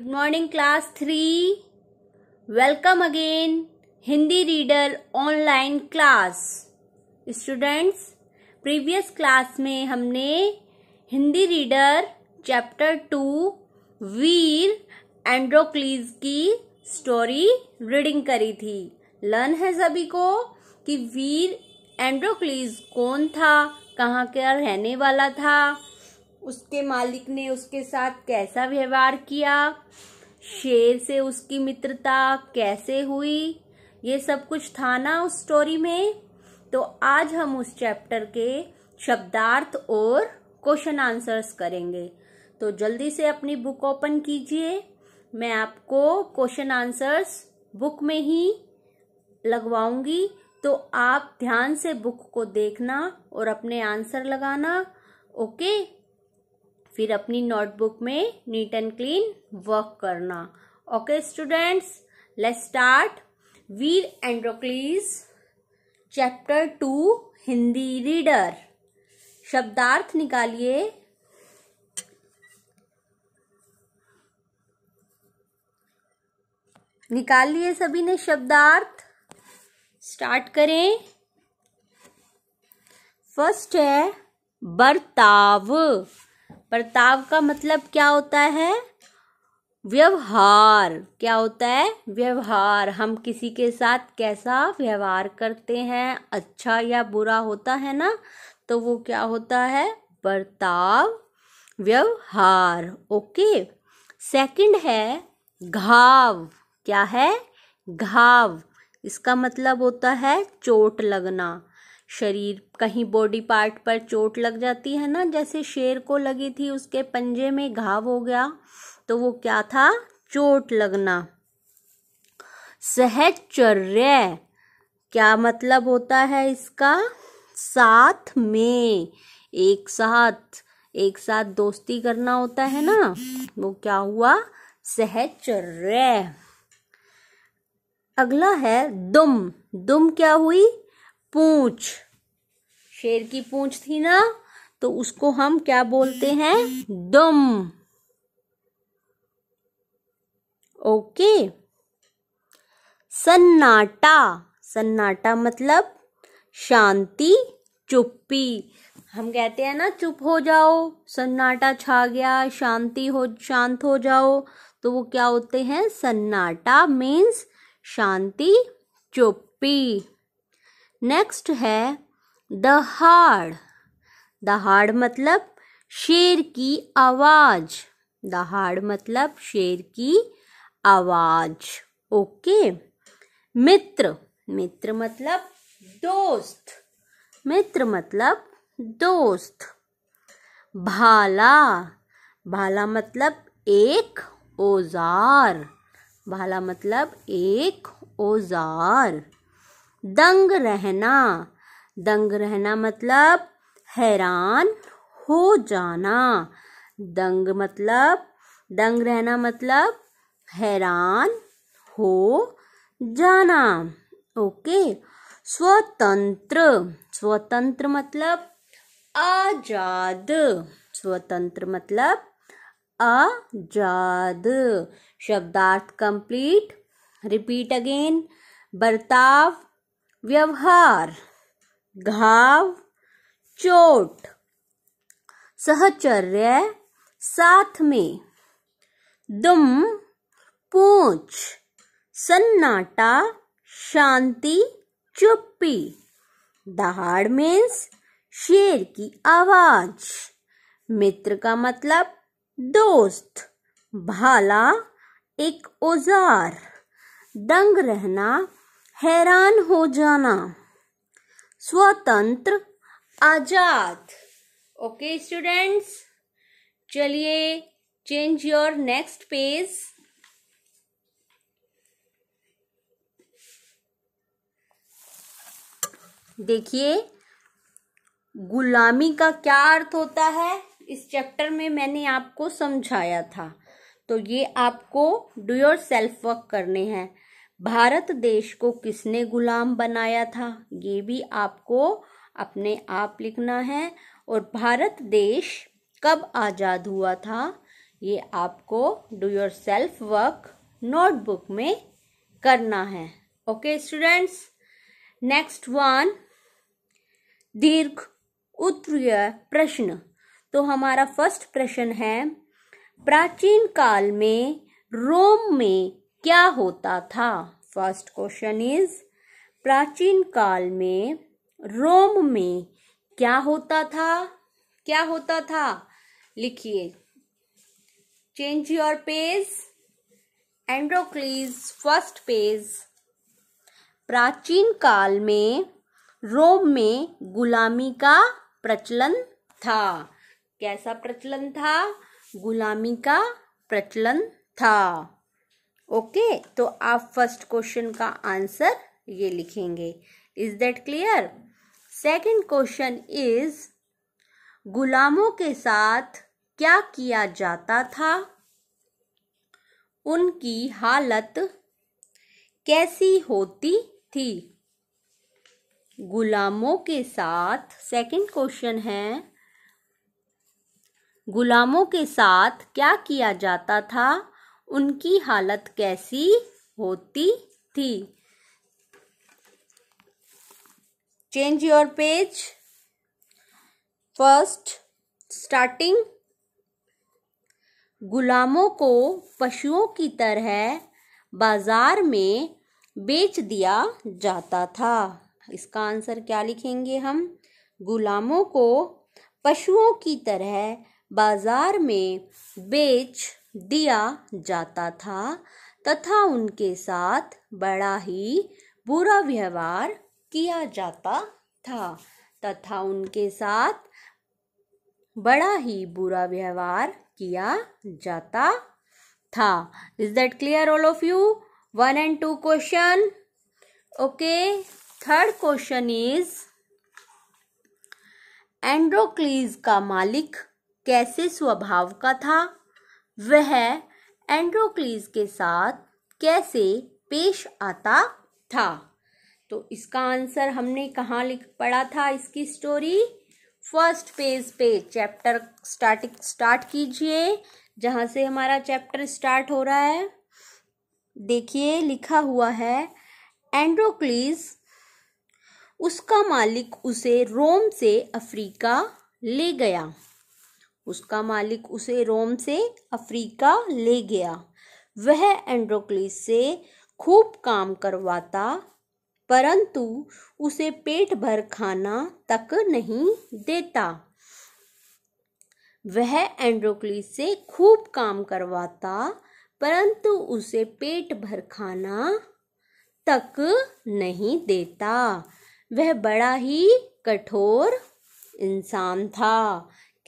good morning class three welcome again Hindi reader online class students previous class में हमने Hindi reader chapter two वीर Androcles की story reading करी थी लर्न है सभी को कि वीर एंड्रोक्लीज कौन था कहाँ का रहने वाला था उसके मालिक ने उसके साथ कैसा व्यवहार किया शेर से उसकी मित्रता कैसे हुई ये सब कुछ था ना उस स्टोरी में तो आज हम उस चैप्टर के शब्दार्थ और क्वेश्चन आंसर्स करेंगे तो जल्दी से अपनी बुक ओपन कीजिए मैं आपको क्वेश्चन आंसर्स बुक में ही लगवाऊंगी तो आप ध्यान से बुक को देखना और अपने आंसर लगाना ओके फिर अपनी नोटबुक में नीट एंड क्लीन वर्क करना ओके स्टूडेंट्स लेट्स स्टार्ट वीर Androcles chapter two Hindi reader शब्दार्थ निकालिए निकाल लिए सभी ने शब्दार्थ स्टार्ट करें फर्स्ट है बर्ताव बर्ताव का मतलब क्या होता है व्यवहार क्या होता है व्यवहार हम किसी के साथ कैसा व्यवहार करते हैं अच्छा या बुरा होता है ना तो वो क्या होता है बर्ताव व्यवहार ओके सेकंड है घाव क्या है घाव इसका मतलब होता है चोट लगना शरीर कहीं बॉडी पार्ट पर चोट लग जाती है ना जैसे शेर को लगी थी उसके पंजे में घाव हो गया तो वो क्या था चोट लगना सहचर्य क्या मतलब होता है इसका साथ में एक साथ एक साथ दोस्ती करना होता है ना वो क्या हुआ सहचर्य अगला है दुम दुम क्या हुई पूछ शेर की पूंछ थी ना तो उसको हम क्या बोलते हैं दुम ओके सन्नाटा सन्नाटा मतलब शांति चुप्पी हम कहते हैं ना चुप हो जाओ सन्नाटा छा गया शांति हो शांत हो जाओ तो वो क्या होते हैं सन्नाटा मीन्स शांति चुप्पी नेक्स्ट है दहाड़ दहाड़ मतलब शेर की आवाज दहाड़ मतलब शेर की आवाज ओके मित्र मित्र मतलब दोस्त मित्र मतलब दोस्त भाला भाला मतलब एक औजार भाला मतलब एक औजार दंग रहना दंग रहना मतलब हैरान हो जाना दंग मतलब दंग रहना मतलब हैरान हो जाना ओके स्वतंत्र स्वतंत्र मतलब आजाद स्वतंत्र मतलब आजाद शब्दार्थ कंप्लीट रिपीट अगेन बर्ताव व्यवहार घाव चोट सहचर्य साथ में दुम पूछ सन्नाटा शांति चुप्पी दहाड़ मीन्स शेर की आवाज मित्र का मतलब दोस्त भाला एक औजार दंग रहना हैरान हो जाना स्वतंत्र आजाद ओके स्टूडेंट्स चलिए चेंज योर नेक्स्ट पेज देखिए गुलामी का क्या अर्थ होता है इस चैप्टर में मैंने आपको समझाया था तो ये आपको डू योर सेल्फ वर्क करने हैं भारत देश को किसने गुलाम बनाया था ये भी आपको अपने आप लिखना है और भारत देश कब आज़ाद हुआ था ये आपको do your self work notebook में करना है ओके स्टूडेंट्स नेक्स्ट वन दीर्घ उत्तरीय प्रश्न तो हमारा फर्स्ट प्रश्न है प्राचीन काल में रोम में क्या होता था फर्स्ट क्वेश्चन इज प्राचीन काल में रोम में क्या होता था क्या होता था लिखिए change your page Androcles first page प्राचीन काल में रोम में गुलामी का प्रचलन था कैसा प्रचलन था गुलामी का प्रचलन था ओके तो आप फर्स्ट क्वेश्चन का आंसर ये लिखेंगे is that clear second question is गुलामों के साथ क्या किया जाता था उनकी हालत कैसी होती थी गुलामों के साथ सेकंड क्वेश्चन है गुलामों के साथ क्या किया जाता था उनकी हालत कैसी होती थी change your page first starting गुलामों को पशुओं की तरह बाजार में बेच दिया जाता था इसका आंसर क्या लिखेंगे हम गुलामों को पशुओं की तरह बाजार में बेच दिया जाता था तथा उनके साथ बड़ा ही बुरा व्यवहार किया जाता था तथा उनके साथ बड़ा ही बुरा व्यवहार किया जाता था is that clear all of you one and two question okay third question is Androcles का मालिक कैसे स्वभाव का था वह एंड्रोक्लीज के साथ कैसे पेश आता था तो इसका आंसर हमने कहाँ लिख पढ़ा था इसकी स्टोरी फर्स्ट पेज पे चैप्टर स्टार्टिंग स्टार्ट कीजिए जहाँ से हमारा चैप्टर स्टार्ट हो रहा है देखिए लिखा हुआ है एंड्रोक्लीज उसका मालिक उसे रोम से अफ्रीका ले गया उसका मालिक उसे रोम से अफ्रीका ले गया वह एंड्रोक्लिस से खूब काम करवाता परंतु उसे पेट भर खाना तक नहीं देता वह एंड्रोक्लिस से खूब काम करवाता परंतु उसे पेट भर खाना तक नहीं देता वह बड़ा ही कठोर इंसान था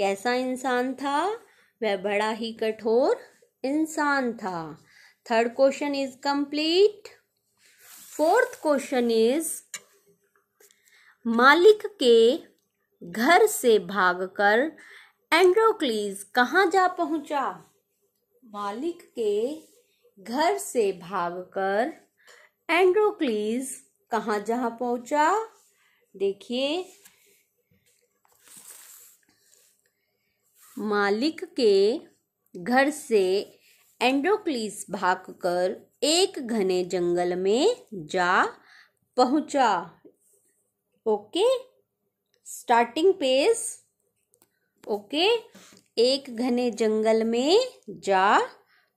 कैसा इंसान था वह बड़ा ही कठोर इंसान था third question is complete fourth question is मालिक के घर से भागकर एंड्रोक्लीज कहाँ जा पहुंचा मालिक के घर से भागकर एंड्रोक्लीज कहाँ जहाँ पहुंचा देखिए मालिक के घर से एंड्रोक्लिस भागकर एक घने जंगल में जा पहुंचा ओके स्टार्टिंग पेज ओके एक घने जंगल में जा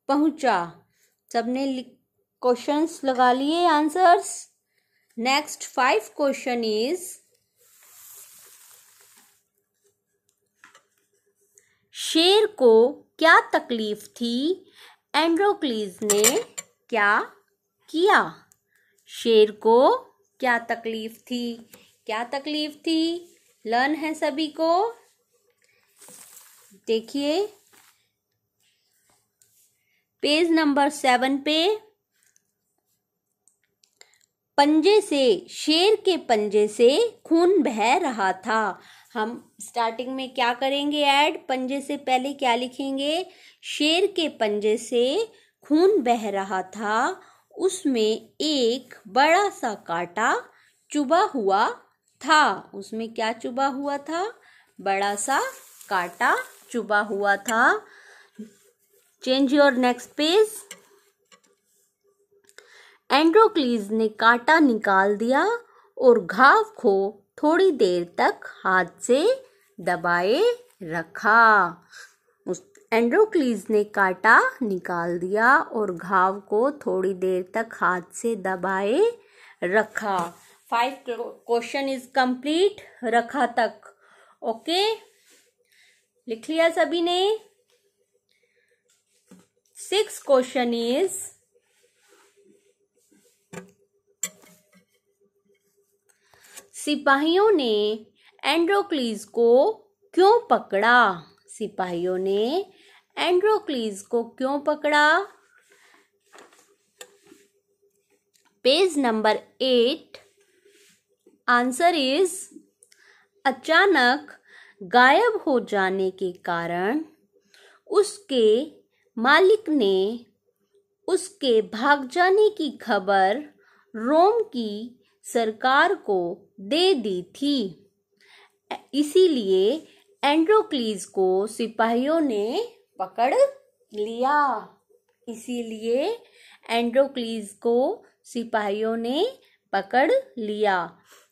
पहुंचा सबने क्वेश्चंस लगा लिए answers next five question is शेर को क्या तकलीफ थी एंड्रोक्लीज ने क्या किया शेर को क्या तकलीफ थी क्या तकलीफ थी लर्न है सभी को देखिए पेज नंबर सेवन पे पंजे से शेर के पंजे से खून बह रहा था हम स्टार्टिंग में क्या करेंगे ऐड पंजे से पहले क्या लिखेंगे शेर के पंजे से खून बह रहा था उसमें एक बड़ा सा काटा चुबा हुआ था उसमें क्या चुबा हुआ था बड़ा सा काटा चुबा हुआ था change your next page Androcles ने कांटा निकाल दिया और घाव को थोड़ी देर तक हाथ से दबाए रखा उस एंड्रोक्लीज ने काटा निकाल दिया और घाव को थोड़ी देर तक हाथ से दबाए रखा फाइव क्वेश्चन इज कंप्लीट रखा तक ओके लिख लिया सभी ने सिक्स क्वेश्चन इज सिपाहियों ने एंड्रोक्लीज को क्यों पकड़ा सिपाहियों ने एंड्रोक्लीज को क्यों पकड़ा page number eight answer is अचानक गायब हो जाने के कारण उसके मालिक ने उसके भाग जाने की खबर रोम की सरकार को दे दी थी इसीलिए एंड्रोक्लीज को सिपाहियों ने पकड़ लिया इसीलिए एंड्रोक्लीज को सिपाहियों ने पकड़ लिया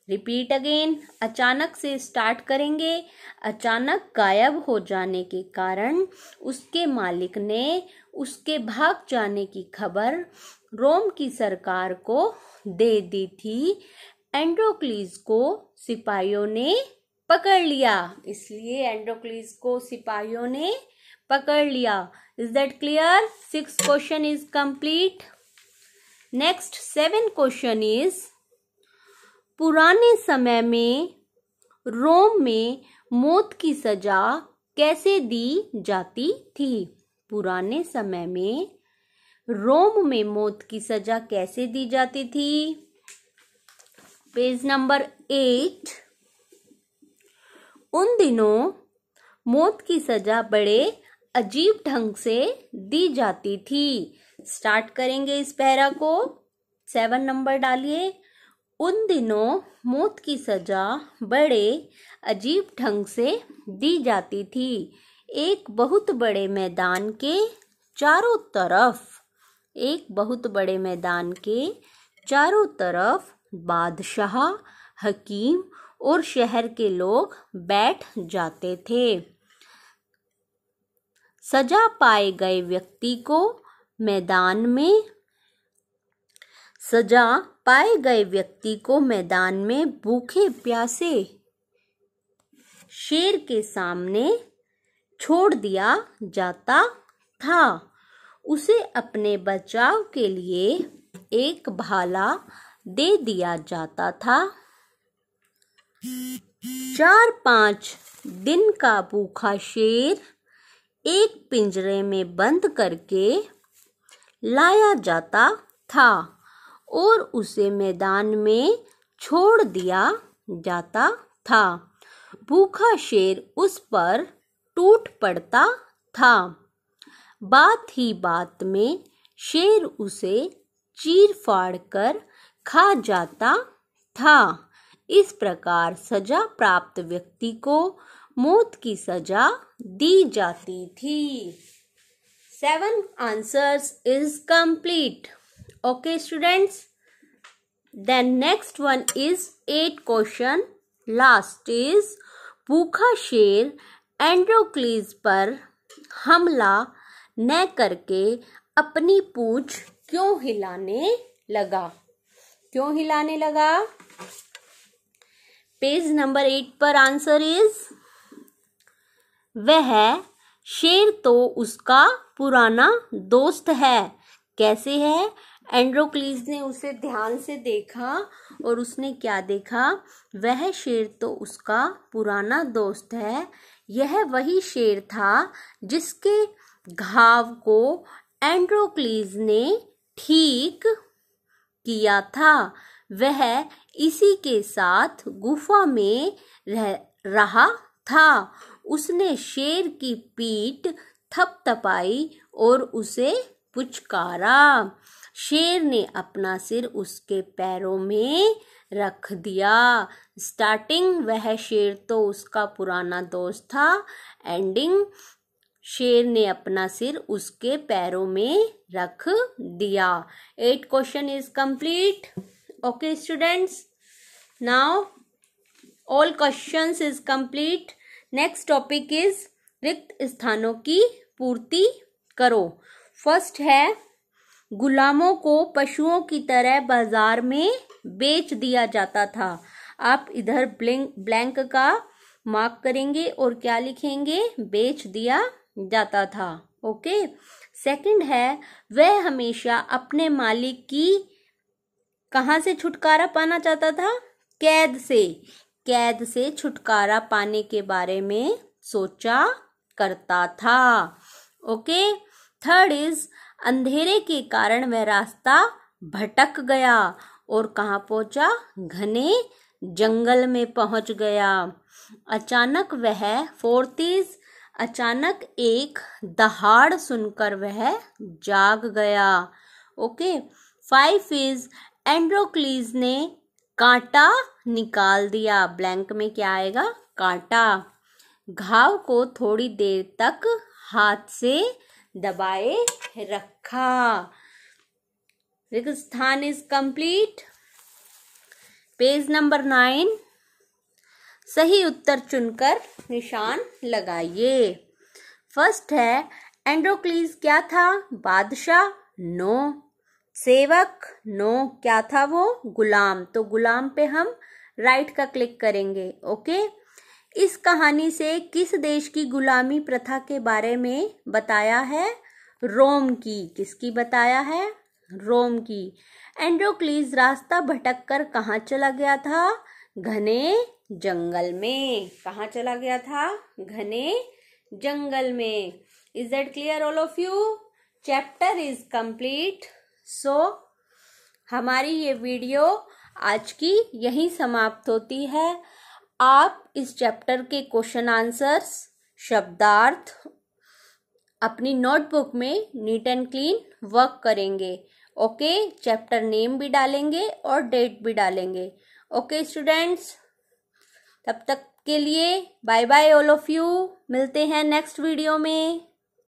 रिपीट अगेन अचानक से स्टार्ट करेंगे अचानक गायब हो जाने के कारण उसके मालिक ने उसके भाग जाने की खबर रोम की सरकार को दे दी थी एंड्रोक्लीज को सिपाहियों ने पकड़ लिया इसलिए एंड्रोक्लीज को सिपाहियों ने पकड़ लिया is that clear six question is complete next seven question is पुराने समय में रोम में मौत की सजा कैसे दी जाती थी पुराने समय में रोम में मौत की सजा कैसे दी जाती थी पेज नंबर एट उन दिनों मौत की सजा बड़े अजीब ढंग से दी जाती थी स्टार्ट करेंगे इस पैरा को सेवन नंबर डालिए उन दिनों मौत की सजा बड़े अजीब ढंग से दी जाती थी एक बहुत बड़े मैदान के चारों तरफ एक बहुत बड़े मैदान के चारों तरफ बादशाह हकीम और शहर के लोग बैठ जाते थे सजा पाए गए व्यक्ति को मैदान में सजा पाए गए व्यक्ति को मैदान में भूखे प्यासे शेर के सामने छोड़ दिया जाता था उसे अपने बचाव के लिए एक भाला दे दिया जाता था चार पांच दिन का भूखा शेर एक पिंजरे में बंद करके लाया जाता था और उसे मैदान में छोड़ दिया जाता था भूखा शेर उस पर टूट पड़ता था बात ही बात में शेर उसे चीर फाड़ कर खा जाता था इस प्रकार सजा प्राप्त व्यक्ति को मौत की सजा दी जाती थी seven answers is complete okay students then next one is eight question last is भूखा शेर एंड्रोक्लीज पर हमला न करके अपनी पूछ क्यों हिलाने लगा क्यों हिलाने लगा पेज नंबर एट पर आंसर इज वह शेर तो उसका पुराना दोस्त है कैसे है एंड्रोक्लीज ने उसे ध्यान से देखा और उसने क्या देखा वह शेर तो उसका पुराना दोस्त है यह वही शेर था जिसके घाव को एंड्रोक्लीज ने ठीक किया था वह इसी के साथ गुफा में रह रहा था उसने शेर की पीठ थपथपाई और उसे पुचकारा शेर ने अपना सिर उसके पैरों में रख दिया स्टार्टिंग वह शेर तो उसका पुराना दोस्त था एंडिंग शेर ने अपना सिर उसके पैरों में रख दिया eight question is complete okay students now all questions is complete next topic is रिक्त स्थानों की पूर्ति करो फर्स्ट है गुलामों को पशुओं की तरह बाजार में बेच दिया जाता था आप इधर ब्लैंक ब्लैंक का मार्क करेंगे और क्या लिखेंगे बेच दिया जाता था ओके सेकंड है वह हमेशा अपने मालिक की कहाँ से छुटकारा पाना चाहता था कैद से कैद से छुटकारा पाने के बारे में सोचा करता था ओके थर्ड इज अंधेरे के कारण वह रास्ता भटक गया और कहाँ पहुंचा घने जंगल में पहुंच गया अचानक वह फोर्थ इज अचानक एक दहाड़ सुनकर वह जाग गया ओके फाइव इज एंड्रोक्लीज ने कांटा निकाल दिया ब्लैंक में क्या आएगा कांटा घाव को थोड़ी देर तक हाथ से दबाए रखा रिक्त स्थान is complete page number nine सही उत्तर चुनकर निशान लगाइए फर्स्ट है एंड्रोक्लीज क्या था बादशाह नो सेवक नो क्या था वो गुलाम तो गुलाम पे हम राइट का क्लिक करेंगे ओके इस कहानी से किस देश की गुलामी प्रथा के बारे में बताया है रोम की किसकी बताया है रोम की एंड्रोक्लीज रास्ता भटक कर कहाँ चला गया था घने जंगल में कहा चला गया था घने जंगल में is that clear all of you chapter is complete so हमारी ये वीडियो आज की यही समाप्त होती है आप इस चैप्टर के क्वेश्चन आंसर्स शब्दार्थ अपनी नोटबुक में नीट एंड क्लीन वर्क करेंगे ओके चैप्टर नेम भी डालेंगे और डेट भी डालेंगे ओके स्टूडेंट्स तब तक के लिए bye bye all of you मिलते हैं नेक्स्ट वीडियो में